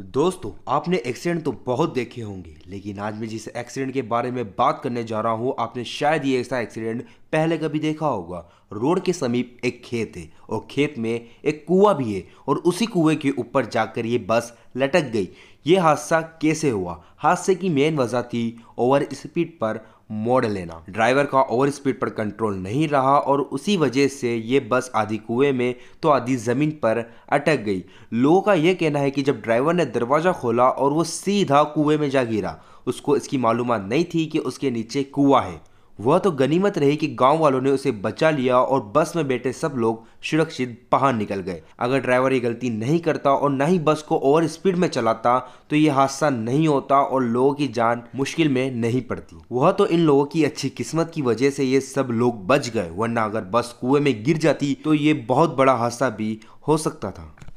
तो दोस्तों आपने एक्सीडेंट तो बहुत देखे होंगे लेकिन आज मैं जिस एक्सीडेंट के बारे में बात करने जा रहा हूँ आपने शायद ये ऐसा एक्सीडेंट पहले कभी देखा होगा रोड के समीप एक खेत है और खेत में एक कुआं भी है और उसी कुएं के ऊपर जाकर ये बस लटक गई ये हादसा कैसे हुआ हादसे की मेन वजह थी ओवर स्पीड पर मोड़ लेना ड्राइवर का ओवर स्पीड पर कंट्रोल नहीं रहा और उसी वजह से ये बस आधी कुएं में तो आधी ज़मीन पर अटक गई लोगों का यह कहना है कि जब ड्राइवर ने दरवाज़ा खोला और वो सीधा कुएं में जा गिरा उसको इसकी मालूम नहीं थी कि उसके नीचे कुआ है वह तो गनीमत रही कि गांव वालों ने उसे बचा लिया और बस में बैठे सब लोग सुरक्षित बाहर निकल गए अगर ड्राइवर ये गलती नहीं करता और न ही बस को ओवर स्पीड में चलाता तो ये हादसा नहीं होता और लोगों की जान मुश्किल में नहीं पड़ती वह तो इन लोगों की अच्छी किस्मत की वजह से ये सब लोग बच गए वरना अगर बस कुएं में गिर जाती तो ये बहुत बड़ा हादसा भी हो सकता था